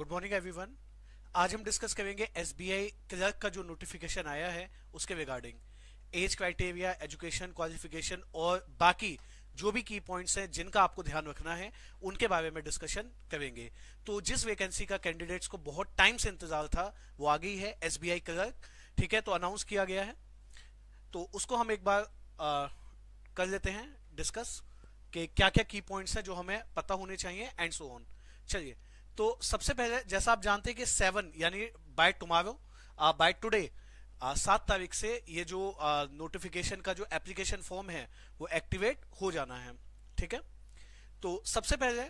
Good morning everyone आज हम discuss करेंगे एस बी आई क्लर्क का जो नोटिफिकेशन आया है उसके regarding age criteria education qualification और बाकी जो भी की पॉइंट्स हैं जिनका आपको ध्यान रखना है उनके बारे में डिस्कशन करेंगे तो जिस वैकेंसी का कैंडिडेट्स को बहुत टाइम से इंतजार था वो आ गई है एस बी आई क्लर्क ठीक है तो अनाउंस किया गया है तो उसको हम एक बार आ, कर लेते हैं डिस्कस के क्या क्या की पॉइंट्स हैं जो हमें पता होने चाहिए एंड सो ऑन चलिए तो सबसे पहले जैसा आप जानते हैं कि सेवन यानी बाय टुमारो बाय टुडे सात तारीख से ये जो नोटिफिकेशन का जो एप्लीकेशन फॉर्म है वो एक्टिवेट हो जाना है ठीक है तो सबसे पहले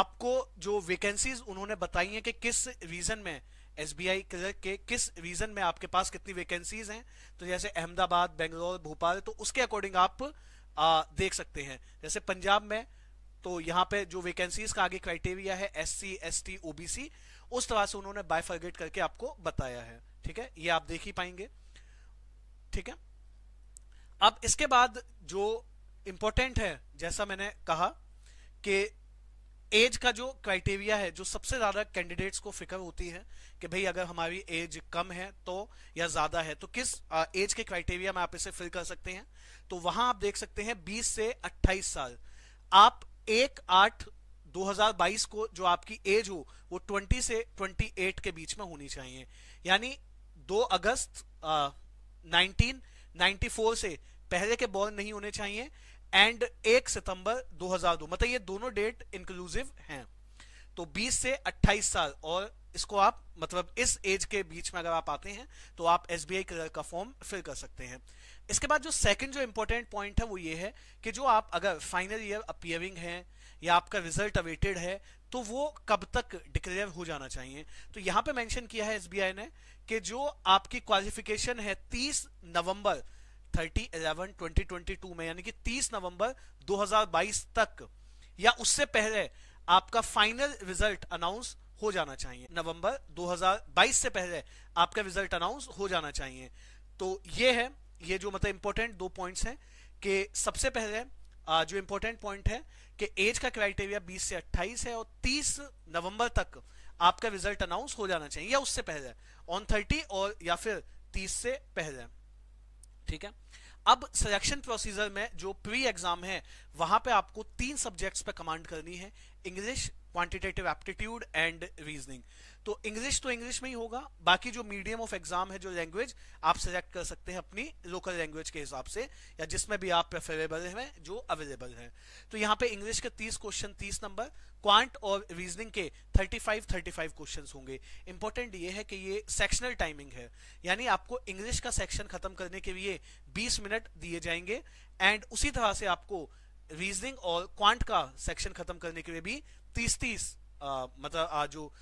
आपको जो वैकेंसीज उन्होंने बताई हैं कि किस रीजन में एस बी आई के किस रीजन में आपके पास कितनी वैकेंसीज हैं तो जैसे अहमदाबाद बेंगलोर भोपाल तो उसके अकॉर्डिंग आप आ, देख सकते हैं जैसे पंजाब में तो यहाँ पे जो वैकेंसीज का आगे क्राइटेरिया है S C S T OBC उस तरह से उन्होंने बायफर्गेट करके आपको बताया है ठीक है ये आप देख ही पाएंगे ठीक है अब इसके बाद जो इंपॉर्टेंट है जैसा मैंने कहा कि एज का जो क्राइटेरिया है जो सबसे ज़्यादा कैंडिडेट्स को फिक्र होती है कि भाई अगर हमारी एज कम है तो या ज़्यादा है तो किस एज के क्राइटेरिया में आप इसे फिल कर सकते हैं तो वहां आप देख सकते हैं 20 से 28 साल आप एक आठ 2022 को जो आपकी एज हो वो 20 से 28 के बीच में होनी चाहिए यानी 2 अगस्त आ, 1994 से पहले के बॉर्न नहीं होने चाहिए एंड 1 सितंबर 2002 मतलब ये दोनों डेट इंक्लूसिव हैं तो 20 से 28 साल और इसको आप मतलब इस एज के बीच में अगर आप आते हैं तो आप एस बी आई का फॉर्म फिल कर सकते हैं इसके बाद जो सेकंड जो इंपॉर्टेंट पॉइंट है वो ये है कि जो आप अगर फाइनल ईयर अपियरिंग है या आपका रिजल्ट अवेटेड है तो वो कब तक डिक्लेयर हो जाना चाहिए तो यहाँ पे मेंशन किया है एसबीआई ने कि जो आपकी क्वालिफिकेशन है 30 नवंबर 30 11 2022 में यानी कि 30 नवंबर 2022 तक या उससे पहले आपका फाइनल रिजल्ट अनाउंस हो जाना चाहिए नवंबर 2022 से पहले आपका रिजल्ट अनाउंस हो जाना चाहिए तो ये है ये जो मतलब इंपॉर्टेंट दो पॉइंट्स हैं कि सबसे पहले जो इंपॉर्टेंट पॉइंट है कि एज का क्राइटेरिया 20 से 28 है और 30 नवंबर तक आपका रिजल्ट अनाउंस हो जाना चाहिए या उससे पहले ऑन 30 और या फिर 30 से पहले ठीक है अब सिलेक्शन प्रोसीजर में जो प्री एग्जाम है वहां पे आपको तीन सब्जेक्ट्स पे कमांड करनी है English quantitative aptitude and reasoning तो इंग्लिश तो इंग्लिश में ही होगा बाकी जो मीडियम ऑफ एग्जाम है जो लैंग्वेज आप सेलेक्ट कर सकते हैं अपनी लोकल लैंग्वेज के हिसाब से या जिसमें भी आप प्रेफरेबल हैं जो अवेलेबल हैं तो यहाँ पे इंग्लिश के 30 क्वेश्चन 30 नंबर क्वांट और रीजनिंग के 35 35 क्वेश्चंस होंगे इंपॉर्टेंट ये है कि ये सेक्शनल टाइमिंग है यानी आपको इंग्लिश का सेक्शन खत्म करने के लिए बीस मिनट दिए जाएंगे एंड उसी तरह से आपको रीजनिंग और क्वांट का सेक्शन खत्म करने के लिए भी तीस तीस मतलब आ जो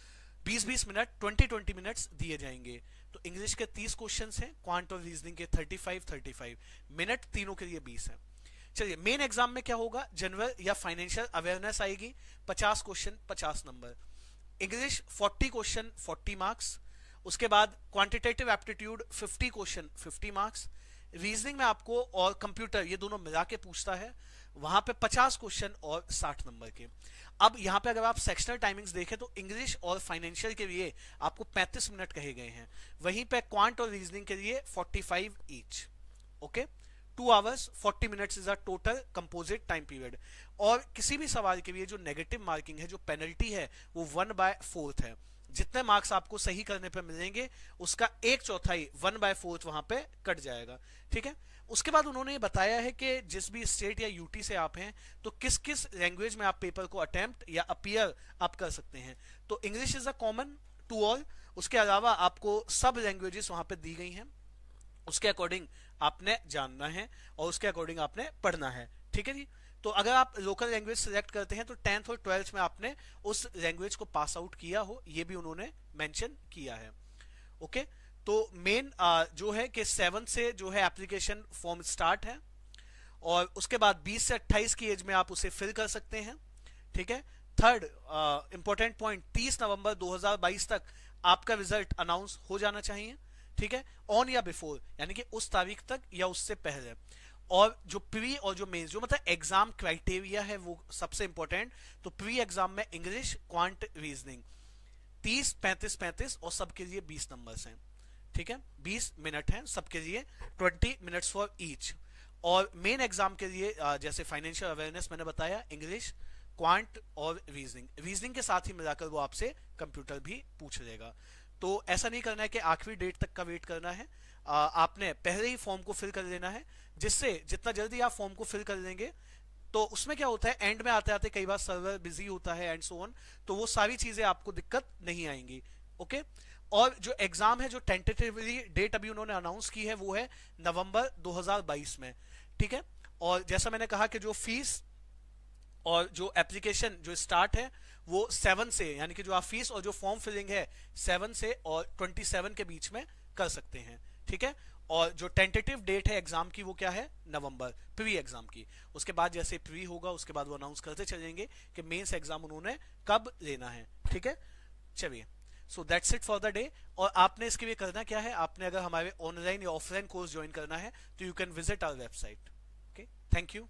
बीस बीस मिनट ट्वेंटी ट्वेंटी मिनट्स दिए जाएंगे तो इंग्लिश के तीस क्वेश्चन हैं क्वांट और रीजनिंग के thirty five thirty five minute तीनों के लिए बीस है चलिए मेन एग्जाम में क्या होगा जनरल या फाइनेंशियल अवेयरनेस आएगी पचास क्वेश्चन पचास number English forty question forty marks उसके बाद quantitative aptitude fifty question fifty marks reasoning में आपको और कंप्यूटर ये दोनों मिला के पूछता है वहां पे 50 क्वेश्चन और 60 नंबर के अब यहाँ पे अगर आप सेक्शनल टाइमिंग्स देखें तो इंग्लिश और फाइनेंशियल के लिए आपको 35 मिनट कहे गए हैं वहीं पे क्वांट और रीजनिंग के लिए 45 five each okay two hours 40 minutes is a total composite time period और किसी भी सवाल के लिए जो नेगेटिव मार्किंग है जो पेनल्टी है वो वन बाय फोर्थ है जितने मार्क्स आपको सही करने पर मिलेंगे उसका एक चौथाई वन बाय फोर्थ वहां पर कट जाएगा ठीक है उसके बाद उन्होंने बताया है कि जिस भी स्टेट या यूटी से आप हैं तो किस किस लैंग्वेज में आप पेपर को अटैम्प्ट या अपियर आप कर सकते हैं तो English is a common to all उसके अलावा आपको सब लैंग्वेजेस वहां पर दी गई हैं उसके अकॉर्डिंग आपने जानना है और उसके अकॉर्डिंग आपने पढ़ना है ठीक है जी तो अगर आप लोकल लैंग्वेज सेलेक्ट करते हैं तो टेंथ और ट्वेल्थ में आपने उस लैंग्वेज को पास आउट किया हो ये भी उन्होंने मैंशन किया है ओके okay? तो मेन जो है कि सेवन से जो है एप्लीकेशन फॉर्म स्टार्ट है और उसके बाद 20 से 28 की एज में आप उसे फिल कर सकते हैं ठीक है थर्ड इंपॉर्टेंट पॉइंट 30 नवंबर 2022 तक आपका रिजल्ट अनाउंस हो जाना चाहिए ठीक है ऑन या बिफोर यानी कि उस तारीख तक या उससे पहले और जो प्री और जो मेन्स जो मतलब एग्जाम क्राइटेरिया है वो सबसे इंपॉर्टेंट तो प्री एग्जाम में इंग्लिश क्वांट रीजनिंग 30 35 35 और सबके लिए 20 नंबर्स हैं ठीक है 20 मिनट हैं सबके लिए 20 मिनट्स फॉर ईच और मेन एग्जाम के लिए जैसे फाइनेंशियल अवेयरनेस मैंने बताया इंग्लिश क्वांट और रीजनिंग रीजनिंग के साथ ही मिलाकर वो आपसे कंप्यूटर भी पूछ लेगा तो ऐसा नहीं करना है कि आखिरी डेट तक का वेट करना है आपने पहले ही फॉर्म को फिल कर लेना है जिससे जितना जल्दी आप फॉर्म को फिल कर लेंगे तो उसमें क्या होता है एंड में आते आते कई बार सर्वर बिजी होता है एंड सो ऑन तो वो सारी चीजें आपको दिक्कत नहीं आएंगी ओके okay? और जो एग्जाम है जो टेंटेटिवली डेट अभी उन्होंने अनाउंस की है वो है नवंबर 2022 में ठीक है और जैसा मैंने कहा कि जो फीस और जो एप्लीकेशन जो स्टार्ट है वो सेवन से यानी कि जो आप फीस और जो फॉर्म फिलिंग है सेवन से और ट्वेंटी सेवन के बीच में कर सकते हैं ठीक है और जो टेंटेटिव डेट है एग्जाम की वो क्या है नवंबर प्री एग्जाम की उसके बाद जैसे प्री होगा उसके बाद वो अनाउंस करते चलेंगे कि मेंस एग्जाम उन्होंने कब लेना है ठीक है चलिए so that's it for the day और आपने इसके लिए करना क्या है आपने अगर हमारे ऑनलाइन या ऑफलाइन कोर्स ज्वाइन करना है तो you can visit our website okay thank you